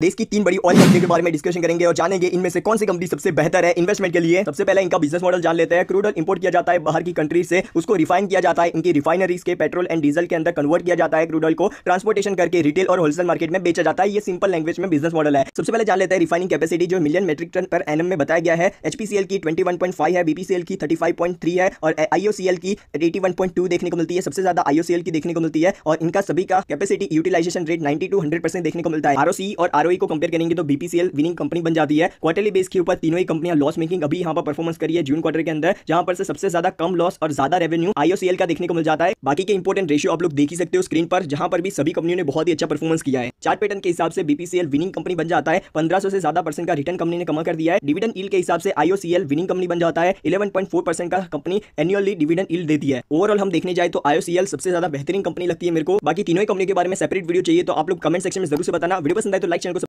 देश की तीन बड़ी ऑयल कंपनी के बारे में डिस्कशन करेंगे और जानेंगे इनमें से कौन सी कंपनी सबसे बेहतर है इन्वेस्टमेंट के लिए सबसे पहले इनका बिजनेस मॉडल जान लेते हैं क्रूड ऑयल इंपोर्ट किया जाता है बाहर की कंट्री से उसको रिफाइन किया जाता है इनकी रिफाइनरीज के पेट्रोल एंड डीजल के अंदर कन्वर्ट किया जाता है क्रूड ऑयल को ट्रांसपोर्टेशन करके रिटेल और होलसेल मार्केट में बेचा जाता है ये सिंपल लैंग्वेज में बिजनेस मॉडल है सबसे पहले जान लेते हैं रिफाइनिंग कैपेसिटी जो million metric ton per annum में बताया गया है एचपीसीएल की ट्वेंटी है बीपीसीएल की थर्टी है और आईओसीएल की एटी देखने को मिलती है सबसे ज्यादा आईओसीएल की देखने को मिलती है और इनका सभी का capacity utilization rate nine two देखने को मिलता है आरओसी और आर तीनों को कंपेयर करेंगे तो बीपीसीएल विनिंग कंपनी बन जाती है क्वार्टरली बेस के ऊपर तीनों ही कंपनियां लॉस मेकिंग अभी यहाँ पर परफॉर्मेंस करी है जून क्वार्टर के अंदर जहां पर से सबसे ज्यादा कम लॉस और ज्यादा रेवेन्यू आईओसीएल का देखने को मिल जाता है बाकी के इंपॉर्टेंट रेशियो आप लोग देख ही सकते हो स्क्रीन पर जहां पर भी सभी कंपनियों ने बहुत ही अच्छा परफॉर्मेंस किया है चार्ट पैटर्न के हिसाब से बीपीसीएल विनिंग कंपनी बन जाता है पंद्रह से ज्यादा परसेंट का रिटर्न कंपनी ने कमा कर दिया है डिविडेंड ईल के हिसाब से आईओसीएल विनिंग कंपनी बन जाता है इलेवन का कंपनी एनुअली डिविडेंड ईल देती है ओवरऑल हम देखने जाए तो आईओसीएल सबसे ज्यादा बेहतरीन कंपनी लगती है मेरे को बाकी तीनों ही कंपनी के बारे में सेपरेट वीडियो चाहिए तो आप लोग कमेंट सेक्शन में जरूर से बताना वीडियो पसंद आए तो लाइक चैनल